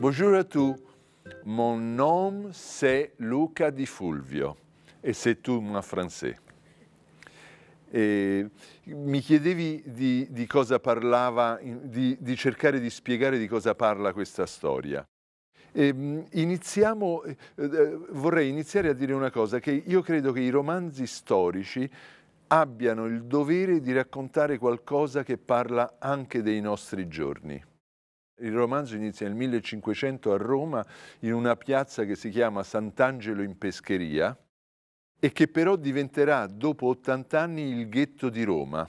Bonjour à tous. Mon nom c'est Luca Di Fulvio e c'est tu moi français. E mi chiedevi di, di cosa parlava, di, di, cercare di spiegare di cosa parla questa storia. E mm, iniziamo, eh, eh, vorrei iniziare a dire una cosa, che io credo che i romanzi storici abbiano il dovere di raccontare qualcosa che parla anche dei nostri giorni. Il romanzo inizia nel 1500 a Roma in una piazza che si chiama Sant'Angelo in Pescheria e che però diventerà dopo 80 anni il ghetto di Roma.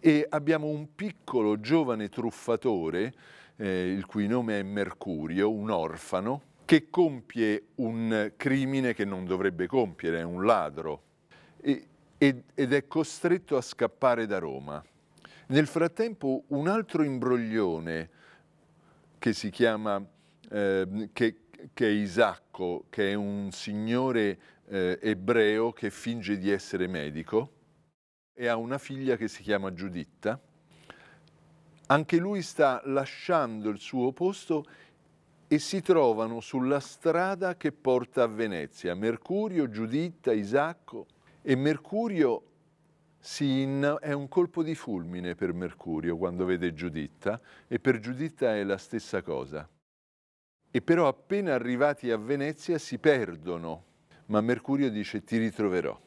E abbiamo un piccolo giovane truffatore, eh, il cui nome è Mercurio, un orfano, che compie un crimine che non dovrebbe compiere, è un ladro, e, ed, ed è costretto a scappare da Roma. Nel frattempo un altro imbroglione che si chiama, eh, che, che è Isacco, che è un signore eh, ebreo che finge di essere medico e ha una figlia che si chiama Giuditta. Anche lui sta lasciando il suo posto e si trovano sulla strada che porta a Venezia. Mercurio, Giuditta, Isacco e Mercurio Inna... è un colpo di fulmine per Mercurio quando vede Giuditta e per Giuditta è la stessa cosa. E però appena arrivati a Venezia si perdono, ma Mercurio dice ti ritroverò.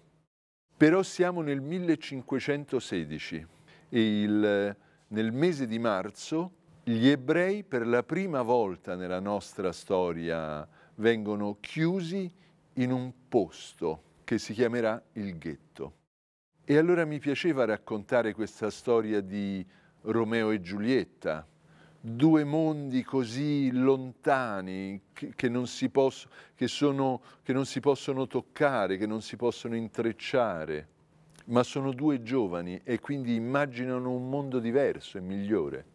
Però siamo nel 1516 e il... nel mese di marzo gli ebrei per la prima volta nella nostra storia vengono chiusi in un posto che si chiamerà il ghetto. E allora mi piaceva raccontare questa storia di Romeo e Giulietta, due mondi così lontani che, che, non, si posso, che, sono, che non si possono toccare, che non si possono intrecciare, ma sono due giovani e quindi immaginano un mondo diverso e migliore.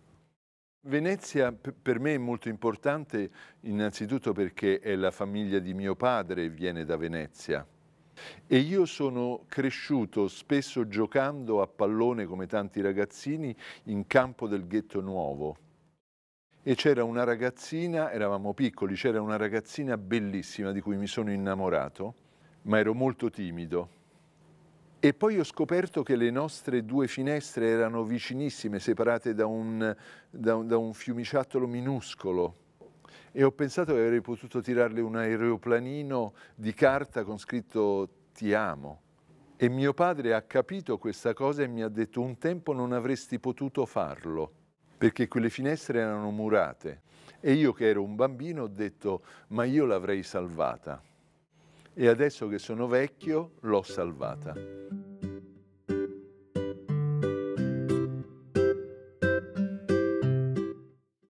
Venezia per me è molto importante innanzitutto perché è la famiglia di mio padre, viene da Venezia e io sono cresciuto spesso giocando a pallone come tanti ragazzini in campo del ghetto nuovo. E c'era una ragazzina, eravamo piccoli, c'era una ragazzina bellissima di cui mi sono innamorato, ma ero molto timido. E poi ho scoperto che le nostre due finestre erano vicinissime, separate da un, da un, da un fiumiciattolo minuscolo e ho pensato che avrei potuto tirarle un aeroplanino di carta con scritto ti amo. E mio padre ha capito questa cosa e mi ha detto un tempo non avresti potuto farlo perché quelle finestre erano murate e io che ero un bambino ho detto ma io l'avrei salvata e adesso che sono vecchio l'ho salvata.